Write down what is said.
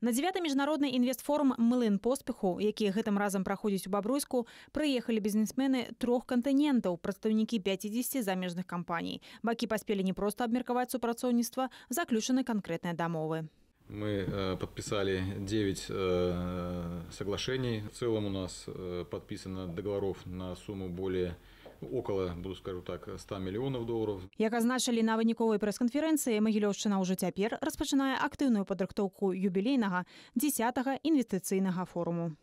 На 9 міжнародны інвестфорум млын поспеху, які гэтым разам праходзіць у бабруйску, прыехалі бізнесмены трох кантынентаў, прадстаўнікі 50 замежных кампаній. Бакі паспелі не проста абмеркаваць супрацоўніцтва, заключаны канкрэтныя дамовы. Мы э, подписали 9 э, соглашений. В целом у нас э, подписано договоров на сумму более около буду скажу так 100 мільёнов долларов як азначылі на выніковай прэс-канферэнцыі магілёўшчына ўжо цяпер распачынае актыўную падрыхтоўку юбілейнага 10 інвестыцыйнага форуму